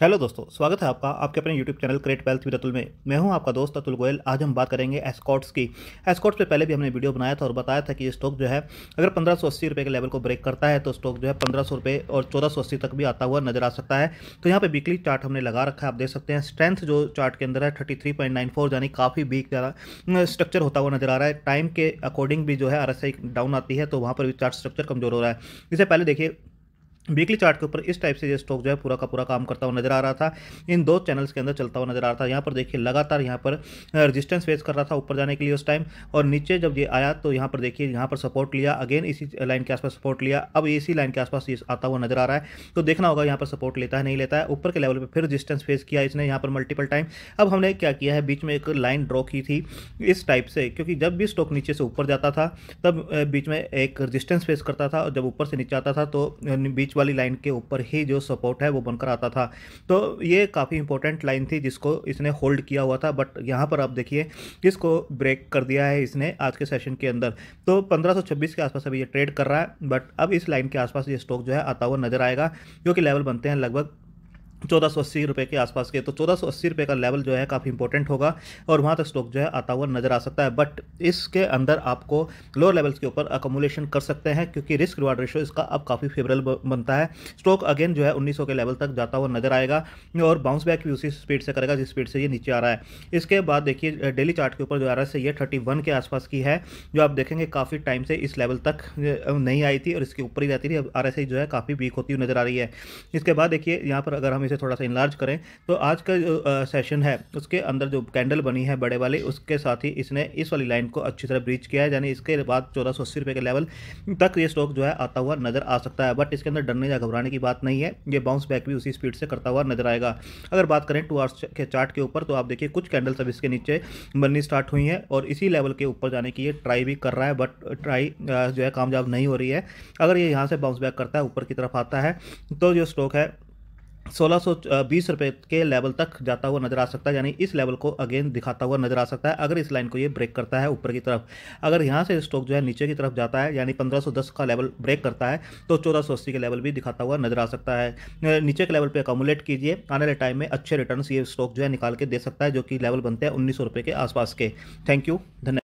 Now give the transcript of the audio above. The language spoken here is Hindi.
हेलो दोस्तों स्वागत है आपका आपके अपने YouTube channel create wealth with Atul में मैं हूं आपका दोस्त अतुल गोयल आज हम बात करेंगे एस्कॉट्स की एस्कॉट्स पे पहले भी हमने वीडियो बनाया था और बताया था कि ये स्टॉक जो है अगर पंद्रह सौ अस्सी रुपये के लेवल को ब्रेक करता है तो स्टॉक जो है पंद्रह सौ रुपये और चौदह सौ अस्सी तक भी आता हुआ नजर आ सकता है तो यहाँ पर वीकली चार्ट हमने लगा रखा है आप देख सकते हैं स्ट्रेंथ जो चार्ट के अंदर है thirty three point nine four यानी काफ़ी वीक ज़्यादा स्ट्रक्चर होता हुआ नजर आ रहा है टाइम के अकॉर्डिंग भी जो है आर डाउन आती है तो वहाँ पर भी चार्ट स्ट्रक्चर कमजोर हो रहा है इससे पहले देखिए वीकली चार्ट के ऊपर इस टाइप से ये स्टॉक जो है पूरा का पूरा काम करता हुआ नजर आ रहा था इन दो चैनल्स के अंदर चलता हुआ नजर आ रहा था यहाँ पर देखिए लगातार यहाँ पर रेजिस्टेंस फेस कर रहा था ऊपर जाने के लिए उस टाइम और नीचे जब ये आया तो यहाँ पर देखिए यहाँ पर सपोर्ट लिया अगेन इसी लाइन के आसपास सपोर्ट लिया अब इसी लाइन के आसपास आता हुआ नजर आ रहा है तो देखना होगा यहाँ पर सपोर्ट लेता है नहीं लेता है ऊपर के लेवल पर फिर रजिस्टेंस फेस किया इसने यहाँ पर मल्टीपल टाइम अब हमने क्या किया है बीच में एक लाइन ड्रॉ की थी इस टाइप से क्योंकि जब भी स्टॉक नीचे से ऊपर जाता था तब बीच में एक रजिस्टेंस फेस करता था और जब ऊपर से नीचे आता था तो बीच वाली लाइन के ऊपर ही जो सपोर्ट है वो बनकर आता था तो ये काफ़ी इंपॉर्टेंट लाइन थी जिसको इसने होल्ड किया हुआ था बट यहाँ पर आप देखिए इसको ब्रेक कर दिया है इसने आज के सेशन के अंदर तो पंद्रह के आसपास अभी ये ट्रेड कर रहा है बट अब इस लाइन के आसपास ये स्टॉक जो है आता हुआ नजर आएगा जो कि लेवल बनते हैं लगभग चौदह सौ अस्सी रुपये के आसपास के तो चौदह सौ अस्सी रुपये का लेवल जो है काफ़ी इंपॉर्टेंट होगा और वहाँ तक स्टॉक जो है आता हुआ नजर आ सकता है बट इसके अंदर आपको लोअर लेवल्स के ऊपर अकोमोलेशन कर सकते हैं क्योंकि रिस्क रिवार्ड रेशो इसका अब काफ़ी फेवरेबल बनता है स्टॉक अगेन जो है उन्नीस के लेवल तक जाता हुआ नजर आएगा और बाउंस बैक भी उसी स्पीड से करेगा जिस स्पीड से ये नीचे आ रहा है इसके बाद देखिए डेली चार्ट के ऊपर जो आ रहा है ये थर्टी के आसपास की है जो आप देखेंगे काफ़ी टाइम से इस लेवल तक नहीं आई थी और इसके ऊपर ही रहती थी अब आर जो है काफ़ी वीक होती हुई नजर आ रही है इसके बाद देखिए यहाँ पर अगर हम इसे थोड़ा सा इनलार्ज करें तो आज का जो सेशन है उसके अंदर जो कैंडल बनी है बड़े वाली उसके साथ ही इसने इस वाली लाइन को अच्छी तरह ब्रीच किया है यानी इसके बाद चौदह सौ अस्सी रुपये के लेवल तक ये स्टॉक जो है आता हुआ नजर आ सकता है बट इसके अंदर डरने या घबराने की बात नहीं है ये बाउंस बैक भी उसी स्पीड से करता हुआ नजर आएगा अगर बात करें टू आवर्स के चार्ट के ऊपर तो आप देखिए कुछ कैंडल्स अब इसके नीचे बननी स्टार्ट हुई हैं और इसी लेवल के ऊपर जाने की ये ट्राई भी कर रहा है बट ट्राई जो है कामयाब नहीं हो रही है अगर ये यहाँ से बाउंस बैक करता है ऊपर की तरफ आता है तो जो स्टॉक है सोलह सौ बीस के लेवल तक जाता हुआ नजर आ सकता है यानी इस लेवल को अगेन दिखाता हुआ नजर आ सकता है अगर इस लाइन को ये ब्रेक करता है ऊपर की तरफ अगर यहाँ से स्टॉक जो है नीचे की तरफ जाता है यानी 1510 का लेवल ब्रेक करता है तो 1480 के लेवल भी दिखाता हुआ नजर आ सकता है नीचे के लेवल पर अकोमोलेट कीजिए आने वाले टाइम में अच्छे रिटर्न ये स्टॉक जो है निकाल के दे सकता है जो कि लेवल बनते हैं उन्नीस के आसपास के थैंक यू धन्यवाद